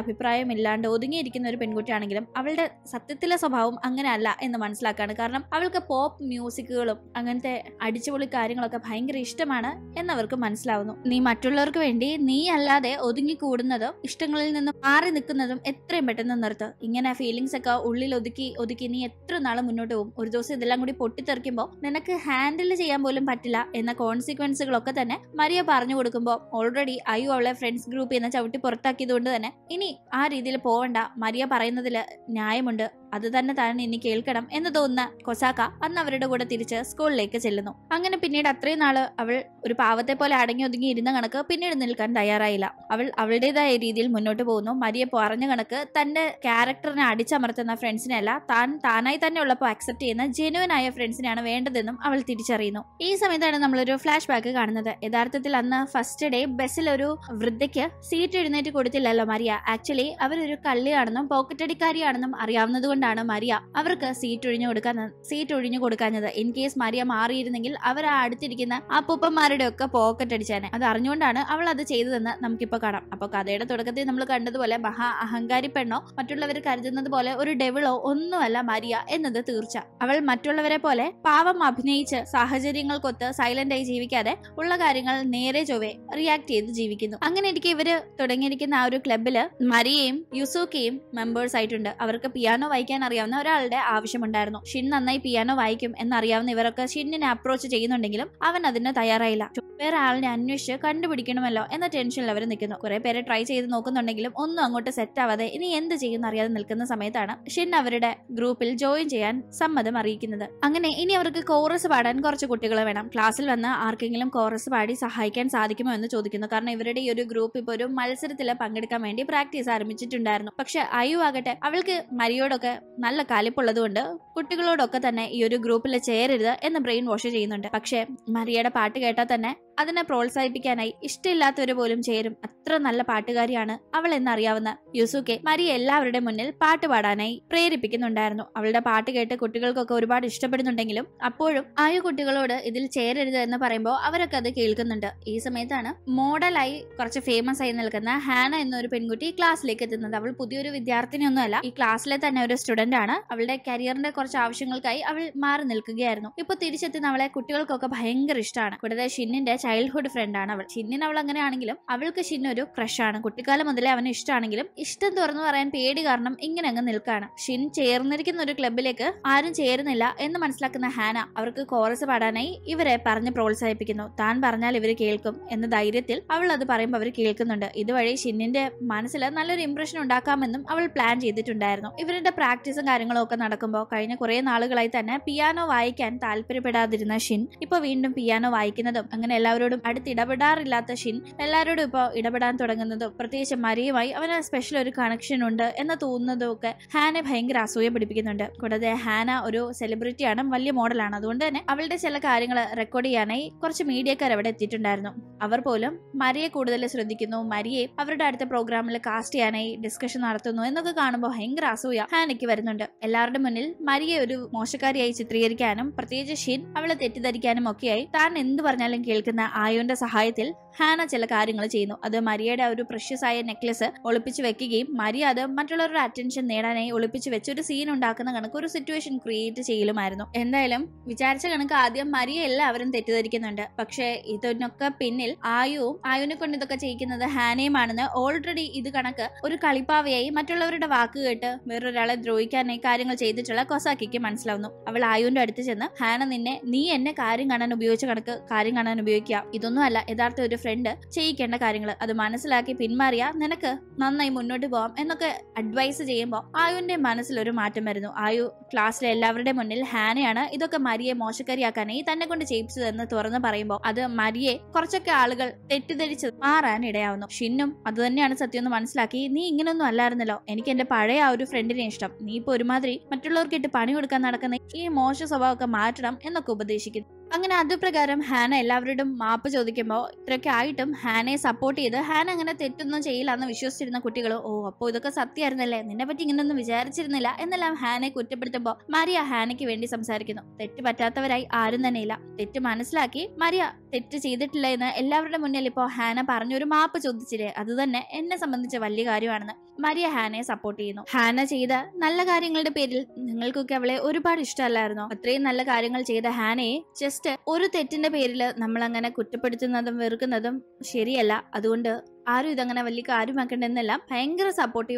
Speaker 1: ഇല്ലാണ്ട് ഒതുങ്ങിയിരിക്കുന്ന ഒരു പെൺകുട്ടിയാണെങ്കിലും അവളുടെ സത്യത്തിലെ സ്വഭാവം അങ്ങനെ അല്ല എന്ന് മനസ്സിലാക്കാണ് കാരണം അവൾക്ക് പോപ്പ് മ്യൂസിക്കുകളും അങ്ങനത്തെ അടിച്ചുപൊളി കാര്യങ്ങളൊക്കെ ഭയങ്കര ഇഷ്ടമാണ് എന്നവർക്ക് മനസ്സിലാവുന്നു നീ മറ്റുള്ളവർക്ക് വേണ്ടി നീ അല്ലാതെ ഒതുങ്ങിക്കൂടുന്നതും ഇഷ്ടങ്ങളിൽ നിന്ന് മാറി നിൽക്കുന്നതും എത്രയും പെട്ടെന്ന് നിർത്ത് ഇങ്ങനെ ഫീലിങ്സ് ഒക്കെ ഉള്ളിൽ ഒതുക്കി ഒതുക്കി നീ എത്ര നാൾ മുന്നോട്ട് പോകും ഒരു ദിവസം ഇതെല്ലാം കൂടി പൊട്ടിത്തെറിക്കുമ്പോൾ നിനക്ക് ഹാൻഡിൽ ചെയ്യാൻ പോലും പറ്റില്ല എന്ന കോൺസിക്വൻസുകളൊക്കെ തന്നെ മരിയ പറഞ്ഞു കൊടുക്കുമ്പോൾ ഓൾറെഡി അയ്യോ അവളെ ഫ്രണ്ട്സ് ഫ്രണ്ട്സ് ഗ്രൂപ്പിൽ നിന്ന് ചവിട്ടി പുറത്താക്കിയതുകൊണ്ട് തന്നെ ഇനി ആ രീതിയിൽ പോവണ്ട മരിയ പറയുന്നതിൽ ന്യായമുണ്ട് അത് തന്നെ താൻ ഇനി കേൾക്കണം എന്ന് തോന്നുന്ന കൊസാക്ക അന്ന് അവരുടെ കൂടെ തിരിച്ച് സ്കൂളിലേക്ക് ചെല്ലുന്നു അങ്ങനെ പിന്നീട് അത്രയും നാള് അവൾ ഒരു പാവത്തെ പോലെ അടങ്ങി ഒതുങ്ങി ഇരുന്ന കണക്ക് പിന്നീട് നിൽക്കാൻ തയ്യാറായില്ല അവൾ അവളുടേതായ രീതിയിൽ മുന്നോട്ട് പോകുന്നു മരിയെ പറഞ്ഞ കണക്ക് തന്റെ ക്യാരക്ടറിനെ അടിച്ചമർത്തുന്ന അല്ല താൻ താനായി തന്നെ ഉള്ളപ്പോൾ അക്സെപ്റ്റ് ചെയ്യുന്ന ആയ ഫ്രണ്ട്സിനെയാണ് വേണ്ടതെന്നും അവൾ തിരിച്ചറിയുന്നു ഈ സമയത്താണ് നമ്മളൊരു ഫ്ലാഷ് ബാക്ക് കാണുന്നത് യഥാർത്ഥത്തിൽ അന്ന് ഫസ്റ്റ് ഡേ ബസ്സിൽ ഒരു വൃദ്ധയ്ക്ക് സീറ്റ് എഴുന്നേറ്റ് കൊടുത്തില്ലല്ലോ മരിയ ആക്ച്വലി അവരൊരു കള്ളിയാണെന്നും പോക്കറ്റടിക്കാരിയാണെന്നും അറിയാവുന്നതുകൊണ്ട് അതുകൊണ്ടാണ് മരിയ അവർക്ക് സീറ്റ് ഒഴിഞ്ഞു കൊടുക്കാൻ സീറ്റ് ഒഴിഞ്ഞു കൊടുക്കാഞ്ഞത് ഇൻ കേസ് മരിയ മാറിയിരുന്നെങ്കിൽ അവർ ആ അടുത്തിരിക്കുന്ന ആ പൂപ്പന്മാരുടെ ഒക്കെ പോക്കറ്റ് അടിച്ചാണ് അത് അറിഞ്ഞുകൊണ്ടാണ് അവൾ അത് ചെയ്തതെന്ന് നമുക്കിപ്പോ കാണാം അപ്പോൾ കഥയുടെ തുടക്കത്തിൽ നമ്മൾ കണ്ടതുപോലെ മഹാ അഹങ്കാരി പെണ്ണോ മറ്റുള്ളവർ കരുതുന്നത് പോലെ ഒരു ഡെവിളോ ഒന്നുമല്ല മരിയ എന്നത് തീർച്ച അവൾ മറ്റുള്ളവരെ പോലെ പാവം അഭിനയിച്ച് സാഹചര്യങ്ങൾക്കൊത്ത് സൈലന്റായി ജീവിക്കാതെ ഉള്ള കാര്യങ്ങൾ നേരെ ചൊവ്വെ റിയാക്ട് ചെയ്ത് ജീവിക്കുന്നു അങ്ങനെ എനിക്ക് ഇവര് തുടങ്ങിയിരിക്കുന്ന ആ ഒരു ക്ലബില് മരിയയും യുസൂക്കയും മെമ്പേഴ്സ് ആയിട്ടുണ്ട് അവർക്ക് പിയാനോ വായിക്കാൻ വായിക്കാൻ അറിയാവുന്ന ഒരാളുടെ ആവശ്യമുണ്ടായിരുന്നു ഷിൻ നന്നായി പിയാനോ വായിക്കും എന്നറിയാവുന്ന ഇവരൊക്കെ ഷിന്നിനെ അപ്രോച്ച് ചെയ്യുന്നുണ്ടെങ്കിലും അവൻ അതിന് തയ്യാറായില്ല വേറെ ആളിനെ അന്വേഷിച്ച് കണ്ടുപിടിക്കണമല്ലോ എന്ന ടെൻഷനിൽ അവർ നിൽക്കുന്നു കുറെ പേരെ ട്രൈ ചെയ്ത് നോക്കുന്നുണ്ടെങ്കിലും ഒന്നും അങ്ങോട്ട് സെറ്റ് ആവാതെ ഇനി എന്ത് ചെയ്യുന്ന അറിയാതെ നിൽക്കുന്ന സമയത്താണ് ഷിൻ അവരുടെ ഗ്രൂപ്പിൽ ജോയിൻ ചെയ്യാൻ സമ്മതം അറിയിക്കുന്നത് അങ്ങനെ ഇനി അവർക്ക് കോറസ് പാടാൻ കുറച്ച് കുട്ടികളെ വേണം ക്ലാസ്സിൽ വന്ന് ആർക്കെങ്കിലും കോറസ് പാടി സഹായിക്കാൻ സാധിക്കുമോ എന്ന് ചോദിക്കുന്നു കാരണം ഇവരുടെ ഈ ഒരു ഗ്രൂപ്പ് ഇപ്പോൾ ഒരു മത്സരത്തിൽ പങ്കെടുക്കാൻ വേണ്ടി പ്രാക്ടീസ് ആരംഭിച്ചിട്ടുണ്ടായിരുന്നു പക്ഷെ അയു ആകട്ടെ അവൾക്ക് മരിയോടൊക്കെ നല്ല കാലിപ്പുള്ളതുകൊണ്ട് കുട്ടികളോടൊക്കെ തന്നെ ഈ ഒരു ഗ്രൂപ്പിൽ ചേരരുത് എന്ന് ബ്രെയിൻ വാഷ് ചെയ്യുന്നുണ്ട് പക്ഷേ മറിയയുടെ പാട്ട് കേട്ടാൽ തന്നെ അതിനെ പ്രോത്സാഹിപ്പിക്കാനായി ഇഷ്ടമില്ലാത്തവര് പോലും ചേരും അത്ര നല്ല പാട്ടുകാരിയാണ് അവൾ എന്നറിയാവുന്ന യുസുക്കെ മരി എല്ലാവരുടെ മുന്നിൽ പാട്ട് പാടാനായി പ്രേരിപ്പിക്കുന്നുണ്ടായിരുന്നു അവളുടെ പാട്ട് കേട്ട് കുട്ടികൾക്കൊക്കെ ഒരുപാട് ഇഷ്ടപ്പെടുന്നുണ്ടെങ്കിലും അപ്പോഴും ആയ കുട്ടികളോട് ഇതിൽ ചേരരുത് എന്ന് പറയുമ്പോൾ അവരൊക്കെ അത് കേൾക്കുന്നുണ്ട് ഈ സമയത്താണ് മോഡലായി കുറച്ച് ഫേമസ് ആയി നിൽക്കുന്ന ഹാന എന്നൊരു പെൺകുട്ടി ക്ലാസ്സിലേക്ക് എത്തുന്നത് അവൾ പുതിയൊരു വിദ്യാർത്ഥിനിയൊന്നുമല്ല ഈ ക്ലാസ്സിലെ തന്നെ ഒരു സ്റ്റുഡന്റ് ആണ് അവളുടെ കരിയറിന്റെ കുറച്ച് ആവശ്യങ്ങൾക്കായി അവൾ മാറി നിൽക്കുകയായിരുന്നു ഇപ്പൊ തിരിച്ചെത്തുന്ന അവളെ കുട്ടികൾക്കൊക്കെ ഭയങ്കര ഇഷ്ടമാണ് കൂടാതെ ഷിന്നിന്റെ ചൈൽഡ്ഹുഡ് ഫ്രണ്ടാണ് അവൾ ഷിന്നിന് അവൾ അങ്ങനെയാണെങ്കിലും അവൾക്ക് ഷിൻ ഒരു ക്രഷാണ് കുട്ടിക്കാലം മുതലേ അവന് ഇഷ്ടമാണെങ്കിലും ഇഷ്ടം തുറന്നു പറയാൻ പേടി കാരണം ഇങ്ങനെ അങ്ങ് നിൽക്കാണ് ഷിൻ ചേർന്നിരിക്കുന്ന ഒരു ക്ലബിലേക്ക് ആരും ചേരുന്നില്ല എന്ന് മനസ്സിലാക്കുന്ന ഹാന അവർക്ക് കോറസ് പാടാനായി ഇവരെ പറഞ്ഞ് പ്രോത്സാഹിപ്പിക്കുന്നു താൻ പറഞ്ഞാൽ ഇവർ കേൾക്കും എന്ന ധൈര്യത്തിൽ അവൾ അത് പറയുമ്പോൾ അവർ കേൾക്കുന്നുണ്ട് ഇതുവഴി ഷിന്നിന്റെ മനസ്സിൽ നല്ലൊരു ഇംപ്രഷൻ ഉണ്ടാക്കാമെന്നും അവൾ പ്ലാൻ ചെയ്തിട്ടുണ്ടായിരുന്നു ഇവരുടെ പ്രാക്ടീസും കാര്യങ്ങളും ഒക്കെ നടക്കുമ്പോൾ കഴിഞ്ഞ കുറെ നാളുകളായി തന്നെ പിയാനോ വായിക്കാൻ താല്പര്യപ്പെടാതിരുന്ന ഷിൻ ഇപ്പൊ വീണ്ടും പിയാനോ വായിക്കുന്നതും അങ്ങനെ എല്ലാ എല്ലാവരോടും ഇടപെടാറില്ലാത്ത ഷിൻ എല്ലാവരോടും ഇപ്പോൾ ഇടപെടാൻ തുടങ്ങുന്നതും പ്രത്യേകിച്ച് മരിയുമായി അവന് സ്പെഷ്യൽ ഒരു കണക്ഷൻ ഉണ്ട് എന്ന് തോന്നുന്നതും ഒക്കെ ഹാനെ ഭയങ്കര അസൂയ പിടിപ്പിക്കുന്നുണ്ട് കൂടാതെ ഹാന ഒരു സെലിബ്രിറ്റിയാണ് വലിയ മോഡലാണ് അതുകൊണ്ട് തന്നെ അവളുടെ ചില കാര്യങ്ങൾ റെക്കോർഡ് ചെയ്യാനായി കുറച്ച് മീഡിയക്കാർ അവിടെ എത്തിയിട്ടുണ്ടായിരുന്നു അവർ പോലും മരിയെ കൂടുതൽ ശ്രദ്ധിക്കുന്നു മരിയെ അവരുടെ അടുത്ത പ്രോഗ്രാമിൽ കാസ്റ്റ് ചെയ്യാനായി ഡിസ്കഷൻ നടത്തുന്നു എന്നൊക്കെ കാണുമ്പോൾ ഭയങ്കര അസൂയ ഹാനയ്ക്ക് വരുന്നുണ്ട് എല്ലാവരുടെ മുന്നിൽ മരിയെ ഒരു മോശക്കാരിയായി ചിത്രീകരിക്കാനും പ്രത്യേകിച്ച് ഷിൻ അവളെ തെറ്റിദ്ധരിക്കാനും ഒക്കെയായി താൻ എന്ത് പറഞ്ഞാലും കേൾക്കുന്ന എത്തുന്ന ആയോന്റെ സഹായത്തിൽ ഹാന ചില കാര്യങ്ങൾ ചെയ്യുന്നു അത് മരിയയുടെ ഒരു പ്രഷ്യസ് ആയ നെക്ലസ് ഒളിപ്പിച്ചു വെക്കുകയും മരിയ അത് മറ്റുള്ളവരുടെ അറ്റൻഷൻ നേടാനായി ഒളിപ്പിച്ചു വെച്ച് ഒരു സീൻ ഉണ്ടാക്കുന്ന കണക്ക് ഒരു സിറ്റുവേഷൻ ക്രിയേറ്റ് ചെയ്യലുമായിരുന്നു എന്തായാലും വിചാരിച്ച കണക്ക് ആദ്യം മരിയ എല്ലാവരും തെറ്റിദ്ധരിക്കുന്നുണ്ട് പക്ഷേ ഇതിനൊക്കെ പിന്നിൽ ആയുവും ആയുവിനെ കൊണ്ട് ഇതൊക്കെ ചെയ്യിക്കുന്നത് ഹാനയുമാണെന്ന് ഓൾറെഡി ഇത് കണക്ക് ഒരു കളിപ്പാവയായി മറ്റുള്ളവരുടെ വാക്ക് കേട്ട് വേറൊരാളെ ദ്രോഹിക്കാനായി കാര്യങ്ങൾ ചെയ്തിട്ടുള്ള കൊസാക്കിക്ക് മനസ്സിലാവുന്നു അവൾ ആയുവിന്റെ അടുത്ത് ചെന്ന് ഹാന നിന്നെ നീ എന്നെ കാര്യം കാണാൻ ഉപയോഗിച്ച കണക്ക് കാര്യം കാണാൻ ഉപയോഗിക്കുക വിചാരിക്കാം ഇതൊന്നുമല്ല യഥാർത്ഥ ഒരു ഫ്രണ്ട് ചെയ്യിക്കേണ്ട കാര്യങ്ങൾ അത് മനസ്സിലാക്കി പിന്മാറിയാ നിനക്ക് നന്നായി മുന്നോട്ട് പോവാം എന്നൊക്കെ അഡ്വൈസ് ചെയ്യുമ്പോൾ ആയുവിന്റെ മനസ്സിൽ ഒരു മാറ്റം വരുന്നു ആയു ക്ലാസ്സിലെ എല്ലാവരുടെ മുന്നിൽ ഹാനയാണ് ഇതൊക്കെ മരിയെ മോശക്കാരിയാക്കാനായി തന്നെ കൊണ്ട് ചെയ്യിപ്പിച്ചതെന്ന് തുറന്ന് പറയുമ്പോൾ അത് മരിയെ കുറച്ചൊക്കെ ആളുകൾ തെറ്റിദ്ധരിച്ച് മാറാൻ ഇടയാവുന്നു ഷിന്നും അത് തന്നെയാണ് സത്യം എന്ന് മനസ്സിലാക്കി നീ ഇങ്ങനൊന്നും അല്ലായിരുന്നല്ലോ എനിക്ക് എന്റെ പഴയ ആ ഒരു ഫ്രണ്ടിനെ ഇഷ്ടം നീ ഇപ്പൊ ഒരുമാതിരി മറ്റുള്ളവർക്കിട്ട് പണി കൊടുക്കാൻ നടക്കുന്ന ഈ മോശ സ്വഭാവമൊക്കെ മാറ്റണം എന്നൊക്കെ ഉപദേശിക്കുന്നു അങ്ങനെ അതുപ്രകാരം ഹാന എല്ലാവരോടും മാപ്പ് ചോദിക്കുമ്പോൾ ഇത്രയൊക്കെ ആയിട്ടും ഹാനയെ സപ്പോർട്ട് ചെയ്ത് ഹാന അങ്ങനെ തെറ്റൊന്നും എന്ന് വിശ്വസിച്ചിരുന്ന കുട്ടികൾ ഓ അപ്പോൾ ഇതൊക്കെ സത്യമായിരുന്നല്ലേ നിന്നെ പറ്റി ഇങ്ങനൊന്നും വിചാരിച്ചിരുന്നില്ല എന്നെല്ലാം ഹാനയെ കുറ്റപ്പെടുത്തുമ്പോൾ മരിയ ഹാനയ്ക്ക് വേണ്ടി സംസാരിക്കുന്നു തെറ്റ് പറ്റാത്തവരായി ആരും തന്നെയില്ല തെറ്റ് മനസ്സിലാക്കി മരിയ തെറ്റ് ചെയ്തിട്ടില്ല എന്ന് എല്ലാവരുടെ മുന്നിൽ ഇപ്പോൾ ഹാന പറഞ്ഞൊരു മാപ്പ് ചോദിച്ചില്ലേ അത് തന്നെ എന്നെ സംബന്ധിച്ച് വലിയ കാര്യമാണെന്ന് മരിയ ഹാനയെ സപ്പോർട്ട് ചെയ്യുന്നു ഹാന ചെയ്ത നല്ല കാര്യങ്ങളുടെ പേരിൽ നിങ്ങൾക്കൊക്കെ അവളെ ഒരുപാട് ഇഷ്ടമല്ലായിരുന്നു അത്രയും നല്ല കാര്യങ്ങൾ ചെയ്ത ഹാനയെ ചെസ് ജസ്റ്റ് ഒരു തെറ്റിന്റെ പേരിൽ നമ്മൾ അങ്ങനെ കുറ്റപ്പെടുത്തുന്നതും വെറുക്കുന്നതും ശരിയല്ല അതുകൊണ്ട് ആരും ഇതങ്ങനെ വലിയ കാര്യമാക്കണ്ടെന്നെല്ലാം ഭയങ്കര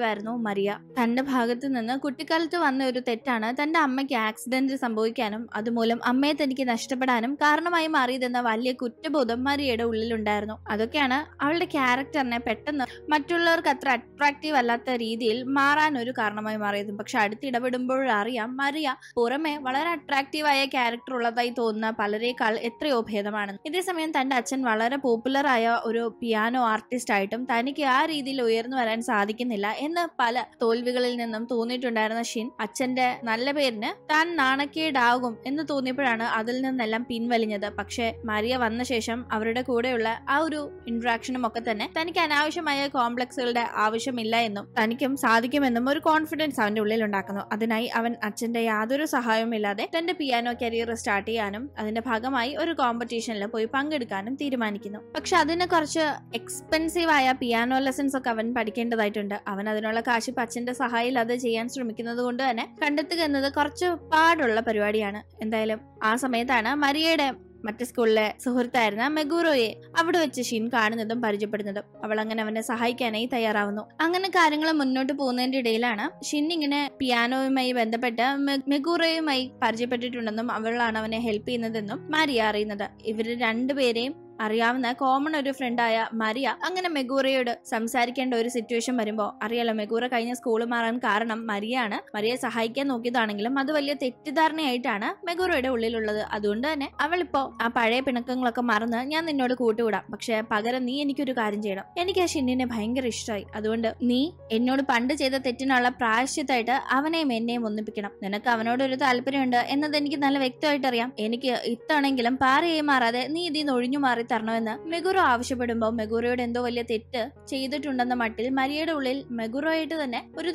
Speaker 1: ആയിരുന്നു മറിയ തന്റെ ഭാഗത്ത് നിന്ന് കുട്ടിക്കാലത്ത് വന്ന ഒരു തെറ്റാണ് തന്റെ അമ്മയ്ക്ക് ആക്സിഡന്റ് സംഭവിക്കാനും അതുമൂലം അമ്മയെ തനിക്ക് നഷ്ടപ്പെടാനും കാരണമായി മാറിയതെന്ന വലിയ കുറ്റബോധം മറിയയുടെ ഉള്ളിലുണ്ടായിരുന്നു അതൊക്കെയാണ് അവളുടെ ക്യാരക്ടറിനെ പെട്ടെന്ന് മറ്റുള്ളവർക്ക് അത്ര അട്രാക്റ്റീവ് അല്ലാത്ത രീതിയിൽ മാറാൻ ഒരു കാരണമായി മാറിയത് പക്ഷെ അടുത്ത് ഇടപെടുമ്പോഴറിയാം മറിയ പുറമെ വളരെ ആയ ക്യാരക്ടർ ഉള്ളതായി തോന്നുന്ന പലരേക്കാൾ എത്രയോ ഭേദമാണ് ഇതേസമയം തന്റെ അച്ഛൻ വളരെ പോപ്പുലറായ ഒരു പിയാനോ ആർട്ടിസ്റ്റ് ആയിട്ടും തനിക്ക് ആ രീതിയിൽ ഉയർന്നു വരാൻ സാധിക്കുന്നില്ല എന്ന് പല തോൽവികളിൽ നിന്നും തോന്നിയിട്ടുണ്ടായിരുന്ന ഷിൻ അച്ഛന്റെ നല്ല പേരിന് താൻ നാണക്കേടാകും എന്ന് തോന്നിയപ്പോഴാണ് അതിൽ നിന്നെല്ലാം പിൻവലിഞ്ഞത് പക്ഷേ മരിയ വന്ന ശേഷം അവരുടെ കൂടെയുള്ള ആ ഒരു ഇന്ററാക്ഷനും ഒക്കെ തന്നെ തനിക്ക് അനാവശ്യമായ കോംപ്ലക്സുകളുടെ ആവശ്യമില്ല എന്നും തനിക്കും സാധിക്കുമെന്നും ഒരു കോൺഫിഡൻസ് അവന്റെ ഉള്ളിൽ ഉണ്ടാക്കുന്നു അതിനായി അവൻ അച്ഛന്റെ യാതൊരു സഹായവും ഇല്ലാതെ തന്റെ പിയാനോ കരിയർ സ്റ്റാർട്ട് ചെയ്യാനും അതിന്റെ ഭാഗമായി ഒരു കോമ്പറ്റീഷനിൽ പോയി പങ്കെടുക്കാനും തീരുമാനിക്കുന്നു പക്ഷെ അതിന് കുറച്ച് എക്സ്പെൻസീവ് എക്സ്പെൻസീവായ പിയാനോ ലെസൺസ് ഒക്കെ അവൻ പഠിക്കേണ്ടതായിട്ടുണ്ട് അവൻ അതിനുള്ള കാശ് അച്ഛന്റെ സഹായിൽ അത് ചെയ്യാൻ ശ്രമിക്കുന്നത് കൊണ്ട് തന്നെ കണ്ടെത്തുക എന്നത് കുറച്ച് പാടുള്ള പരിപാടിയാണ് എന്തായാലും ആ സമയത്താണ് മരിയയുടെ മറ്റു സ്കൂളിലെ സുഹൃത്തായിരുന്ന മെഗൂറോയെ അവിടെ വെച്ച് ഷിൻ കാണുന്നതും പരിചയപ്പെടുന്നതും അവൾ അങ്ങനെ അവനെ സഹായിക്കാനായി തയ്യാറാവുന്നു അങ്ങനെ കാര്യങ്ങൾ മുന്നോട്ട് പോകുന്നതിന്റെ ഇടയിലാണ് ഷിൻ ഇങ്ങനെ പിയാനോയുമായി ബന്ധപ്പെട്ട് മെഗൂറോയുമായി പരിചയപ്പെട്ടിട്ടുണ്ടെന്നും അവളാണ് അവനെ ഹെൽപ്പ് ചെയ്യുന്നതെന്നും മാരി അറിയുന്നത് ഇവര് രണ്ടുപേരെയും അറിയാവുന്ന കോമൺ ഒരു ഫ്രണ്ടായ മരിയ അങ്ങനെ മെഗൂറയോട് സംസാരിക്കേണ്ട ഒരു സിറ്റുവേഷൻ വരുമ്പോൾ അറിയാലോ മെഗൂറ കഴിഞ്ഞ സ്കൂൾ മാറാൻ കാരണം മരിയാണ് മരിയെ സഹായിക്കാൻ നോക്കിയതാണെങ്കിലും അത് വലിയ തെറ്റിദ്ധാരണയായിട്ടാണ് മെഗൂറയുടെ ഉള്ളിലുള്ളത് അതുകൊണ്ട് തന്നെ അവൾ ഇപ്പോ ആ പഴയ പിണക്കങ്ങളൊക്കെ മറന്ന് ഞാൻ നിന്നോട് കൂട്ടുകൂടാം പക്ഷെ പകരം നീ എനിക്കൊരു കാര്യം ചെയ്യണം എനിക്ക് ആ ഷിന്നിനെ ഭയങ്കര ഇഷ്ടമായി അതുകൊണ്ട് നീ എന്നോട് പണ്ട് ചെയ്ത തെറ്റിനുള്ള പ്രായശ്യത്തായിട്ട് അവനെയും എന്നെയും ഒന്നിപ്പിക്കണം നിനക്ക് അവനോടൊരു താല്പര്യമുണ്ട് എന്നത് എനിക്ക് നല്ല വ്യക്തമായിട്ട് അറിയാം എനിക്ക് ഇത്തണെങ്കിലും പാറയായി മാറാതെ നീ ഇതിൽ നിന്ന് ഒഴിഞ്ഞു മാറി തരണമെന്ന് മെഗുറോ ആവശ്യപ്പെടുമ്പോൾ മെഗുറോയുടെ എന്തോ വലിയ തെറ്റ് ചെയ്തിട്ടുണ്ടെന്ന മട്ടിൽ മരിയയുടെ ഉള്ളിൽ മെഗുറോയായിട്ട് തന്നെ ഒരു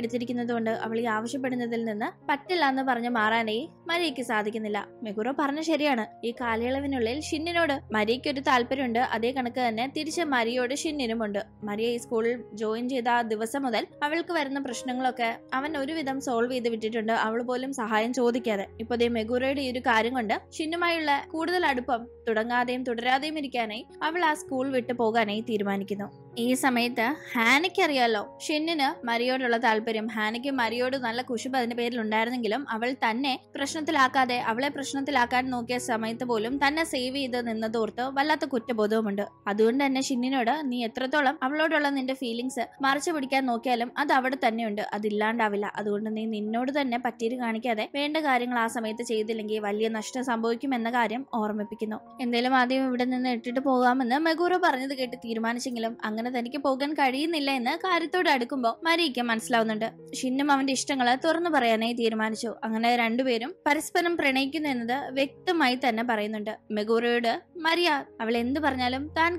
Speaker 1: എടുത്തിരിക്കുന്നത് കൊണ്ട് അവൾ ഈ ആവശ്യപ്പെടുന്നതിൽ നിന്ന് പറ്റില്ല എന്ന് പറഞ്ഞ് മാറാനായി മരിയയ്ക്ക് സാധിക്കുന്നില്ല മെഗുറോ പറഞ്ഞ ശരിയാണ് ഈ കാലയളവിനുള്ളിൽ ഷിന്നിനോട് മരിയയ്ക്ക് ഒരു താല്പര്യമുണ്ട് അതേ കണക്ക് തന്നെ തിരിച്ച് മരിയോട് ഷിന്നിനുമുണ്ട് മരിയ ഈ സ്കൂളിൽ ജോയിൻ ചെയ്ത ആ ദിവസം മുതൽ അവൾക്ക് വരുന്ന പ്രശ്നങ്ങളൊക്കെ അവൻ ഒരുവിധം സോൾവ് ചെയ്ത് വിട്ടിട്ടുണ്ട് അവൾ പോലും സഹായം ചോദിക്കാതെ ഇപ്പൊ ദേ മെഗുറയുടെ ഈ ഒരു കാര്യം കൊണ്ട് ഷിന്നുമായുള്ള കൂടുതൽ അടുപ്പം തുടങ്ങാതെയും തുടരാതെയും ഇരിക്കാനായി അവൾ ആ സ്കൂൾ വിട്ടു പോകാനായി തീരുമാനിക്കുന്നു ഈ സമയത്ത് ഹാനയ്ക്ക് അറിയാലോ ഷിന്നിന് മരിയോടുള്ള താല്പര്യം ഹാനയ്ക്ക് മരിയോട് നല്ല കുശുപ്പ് അതിന്റെ പേരിൽ ഉണ്ടായിരുന്നെങ്കിലും അവൾ തന്നെ പ്രശ്നം പ്രശ്നത്തിലാക്കാതെ അവളെ പ്രശ്നത്തിലാക്കാൻ നോക്കിയ സമയത്ത് പോലും തന്നെ സേവ് ചെയ്ത് നിന്നതോർത്ത് വല്ലാത്ത കുറ്റബോധവുമുണ്ട് അതുകൊണ്ട് തന്നെ ഷിന്നിനോട് നീ എത്രത്തോളം അവളോടുള്ള നിന്റെ ഫീലിങ്സ് മറച്ചു പിടിക്കാൻ നോക്കിയാലും അത് അവിടെ തന്നെയുണ്ട് അതില്ലാണ്ടാവില്ല അതുകൊണ്ട് നീ നിന്നോട് തന്നെ പറ്റീര് കാണിക്കാതെ വേണ്ട കാര്യങ്ങൾ ആ സമയത്ത് ചെയ്തില്ലെങ്കിൽ വലിയ നഷ്ടം സംഭവിക്കും എന്ന കാര്യം ഓർമ്മിപ്പിക്കുന്നു എന്തേലും ആദ്യം ഇവിടെ നിന്ന് ഇട്ടിട്ട് പോകാമെന്ന് മെഗൂറു പറഞ്ഞത് കേട്ട് തീരുമാനിച്ചെങ്കിലും അങ്ങനെ തനിക്ക് പോകാൻ കഴിയുന്നില്ല എന്ന് കാര്യത്തോട് അടുക്കുമ്പോൾ മരിയ്ക്ക് മനസ്സിലാവുന്നുണ്ട് ഷിന്നും അവന്റെ ഇഷ്ടങ്ങളെ തുറന്നു പറയാനായി തീരുമാനിച്ചു അങ്ങനെ രണ്ടുപേരും പരസ്പരം പ്രണയിക്കുന്നു എന്നത് വ്യക്തമായി തന്നെ പറയുന്നുണ്ട് മെഗോറയോട് മരിയ അവൾ എന്ത് പറഞ്ഞാലും താൻ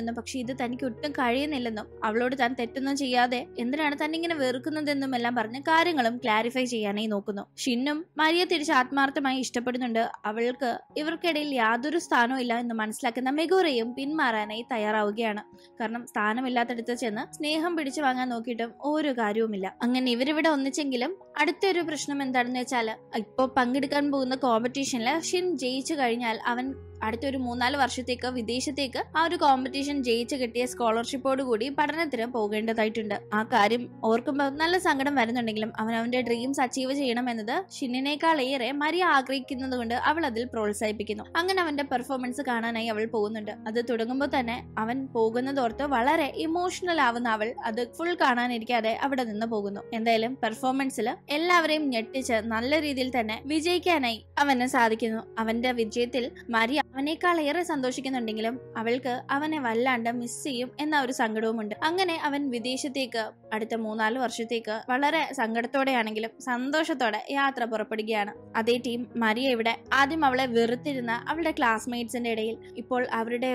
Speaker 1: എന്നും പക്ഷെ ഇത് തനിക്ക് ഒട്ടും കഴിയുന്നില്ലെന്നും അവളോട് താൻ തെറ്റൊന്നും ചെയ്യാതെ എന്തിനാണ് താൻ ഇങ്ങനെ വെറുക്കുന്നതെന്നും എല്ലാം പറഞ്ഞ് കാര്യങ്ങളും ക്ലാരിഫൈ ചെയ്യാനായി നോക്കുന്നു ഷിന്നും മരിയ തിരിച്ച് ആത്മാർത്ഥമായി ഇഷ്ടപ്പെടുന്നുണ്ട് അവൾക്ക് ഇവർക്കിടയിൽ യാതൊരു സ്ഥാനവും ഇല്ല എന്ന് മനസ്സിലാക്കുന്ന മെഗോറയും പിന്മാറാനായി തയ്യാറാവുകയാണ് കാരണം സ്ഥാനമില്ലാത്തടുത്ത് ചെന്ന് സ്നേഹം പിടിച്ചു വാങ്ങാൻ നോക്കിയിട്ടും ഒരു കാര്യവുമില്ല അങ്ങനെ ഇവരിവിടെ ഒന്നിച്ചെങ്കിലും അടുത്തൊരു പ്രശ്നം എന്താണെന്ന് വെച്ചാൽ ഇപ്പൊ പങ്കെടുക്കാൻ പോകുന്ന കോമ്പറ്റീഷനിൽ അശ്വിൻ ജയിച്ചു കഴിഞ്ഞാൽ അവൻ അടുത്തൊരു മൂന്നാല് വർഷത്തേക്ക് വിദേശത്തേക്ക് ആ ഒരു കോമ്പറ്റീഷൻ ജയിച്ച് കിട്ടിയ സ്കോളർഷിപ്പോട് കൂടി പഠനത്തിന് പോകേണ്ടതായിട്ടുണ്ട് ആ കാര്യം ഓർക്കുമ്പോൾ നല്ല സങ്കടം വരുന്നുണ്ടെങ്കിലും അവൻ അവന്റെ ഡ്രീംസ് അച്ചീവ് ചെയ്യണം എന്നത് ഷിന്നിനേക്കാൾ ഏറെ മരിയ ആഗ്രഹിക്കുന്നത് കൊണ്ട് അവൾ അതിൽ പ്രോത്സാഹിപ്പിക്കുന്നു അങ്ങനെ അവന്റെ പെർഫോമൻസ് കാണാനായി അവൾ പോകുന്നുണ്ട് അത് തുടങ്ങുമ്പോൾ തന്നെ അവൻ പോകുന്നതോർത്ത് വളരെ ഇമോഷണൽ ആവുന്ന അവൾ അത് ഫുൾ കാണാനിരിക്കാതെ അവിടെ നിന്ന് പോകുന്നു എന്തായാലും പെർഫോമൻസിൽ എല്ലാവരെയും ഞെട്ടിച്ച് നല്ല രീതിയിൽ തന്നെ വിജയിക്കാനായി അവന് സാധിക്കുന്നു അവന്റെ വിജയത്തിൽ മരിയ അവനേക്കാളേറെ സന്തോഷിക്കുന്നുണ്ടെങ്കിലും അവൾക്ക് അവനെ വല്ലാണ്ട് മിസ് ചെയ്യും എന്ന ഒരു സങ്കടവുമുണ്ട് അങ്ങനെ അവൻ വിദേശത്തേക്ക് അടുത്ത മൂന്നാല് വർഷത്തേക്ക് വളരെ സങ്കടത്തോടെയാണെങ്കിലും സന്തോഷത്തോടെ യാത്ര പുറപ്പെടുകയാണ് അതേ ടീം മരിയ ഇവിടെ ആദ്യം അവളെ വെറുത്തിരുന്ന അവളുടെ ക്ലാസ്മേറ്റ്സിന്റെ ഇടയിൽ ഇപ്പോൾ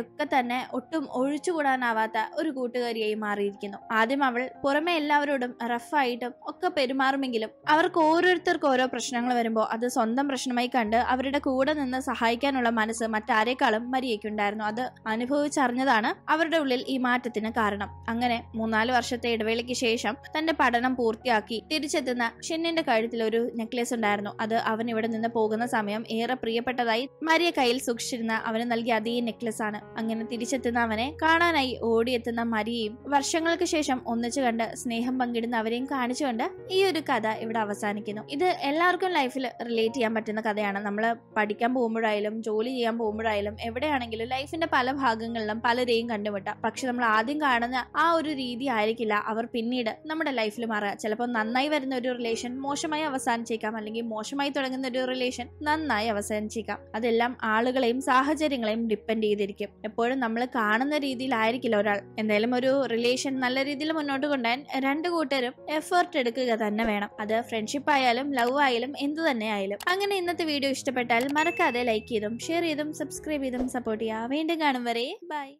Speaker 1: ഒക്കെ തന്നെ ഒട്ടും ഒഴിച്ചുകൂടാനാവാത്ത ഒരു കൂട്ടുകാരിയായി മാറിയിരിക്കുന്നു ആദ്യം അവൾ പുറമെ എല്ലാവരോടും റഫായിട്ടും ഒക്കെ പെരുമാറുമെങ്കിലും അവർക്ക് ഓരോരുത്തർക്ക് ഓരോ പ്രശ്നങ്ങൾ വരുമ്പോൾ അത് സ്വന്തം പ്രശ്നമായി കണ്ട് അവരുടെ കൂടെ നിന്ന് സഹായിക്കാനുള്ള മനസ്സ് മറ്റാരേക്കാളും മരിയയ്ക്കുണ്ടായിരുന്നു അത് അനുഭവിച്ചറിഞ്ഞതാണ് അവരുടെ ഉള്ളിൽ ഈ മാറ്റത്തിന് കാരണം അങ്ങനെ മൂന്നാല് വർഷത്തെ ഇടവേളയ്ക്ക് ശേഷം തന്റെ പഠനം പൂർത്തിയാക്കി തിരിച്ചെത്തുന്ന ഷിന്നിന്റെ കഴുത്തിൽ ഒരു നെക്ലേസ് ഉണ്ടായിരുന്നു അത് അവൻ ഇവിടെ നിന്ന് പോകുന്ന സമയം ഏറെ പ്രിയപ്പെട്ടതായി മരിയ കയ്യിൽ സൂക്ഷിച്ചിരുന്ന അവന് നൽകിയ അതേ നെക്ലസ് ആണ് അങ്ങനെ തിരിച്ചെത്തുന്ന അവനെ കാണാനായി ഓടിയെത്തുന്ന മരിയെയും വർഷങ്ങൾക്ക് ശേഷം ഒന്നിച്ചു കണ്ട് സ്നേഹം പങ്കിടുന്ന അവരെയും കാണിച്ചുകൊണ്ട് ഈ ഒരു കഥ ഇവിടെ അവസാനിക്കുന്നു ഇത് എല്ലാവർക്കും ലൈഫിൽ റിലേറ്റ് ചെയ്യാൻ പറ്റുന്ന കഥയാണ് നമ്മൾ പഠിക്കാൻ പോകുമ്പോഴായാലും ജോലി ചെയ്യാൻ പോകുമ്പോൾ പോകുമ്പോഴായാലും എവിടെയാണെങ്കിലും ലൈഫിന്റെ പല ഭാഗങ്ങളിലും പലരെയും കണ്ടുമുട്ടാം പക്ഷെ നമ്മൾ ആദ്യം കാണുന്ന ആ ഒരു രീതി ആയിരിക്കില്ല അവർ പിന്നീട് നമ്മുടെ ലൈഫിൽ മാറുക ചിലപ്പോൾ നന്നായി വരുന്ന ഒരു റിലേഷൻ മോശമായി അവസാനിച്ചേക്കാം അല്ലെങ്കിൽ മോശമായി തുടങ്ങുന്ന ഒരു റിലേഷൻ നന്നായി അവസാനിച്ചേക്കാം അതെല്ലാം ആളുകളെയും സാഹചര്യങ്ങളെയും ഡിപ്പെൻഡ് ചെയ്തിരിക്കും എപ്പോഴും നമ്മൾ കാണുന്ന രീതിയിലായിരിക്കില്ല ഒരാൾ എന്തായാലും ഒരു റിലേഷൻ നല്ല രീതിയിൽ മുന്നോട്ട് കൊണ്ടുപോകാൻ രണ്ട് കൂട്ടരും എഫേർട്ട് എടുക്കുക തന്നെ വേണം അത് ഫ്രണ്ട്ഷിപ്പ് ആയാലും ലവ് ആയാലും എന്ത് തന്നെ ആയാലും അങ്ങനെ ഇന്നത്തെ വീഡിയോ ഇഷ്ടപ്പെട്ടാൽ മറക്കാതെ ലൈക്ക് ചെയ്തും ഷെയർ ചെയ്തും സബ്സ്ക്രൈബ് ചെയ്തും സപ്പോർട്ട് ചെയ്യുക വീണ്ടും കാണും വരെ ബൈ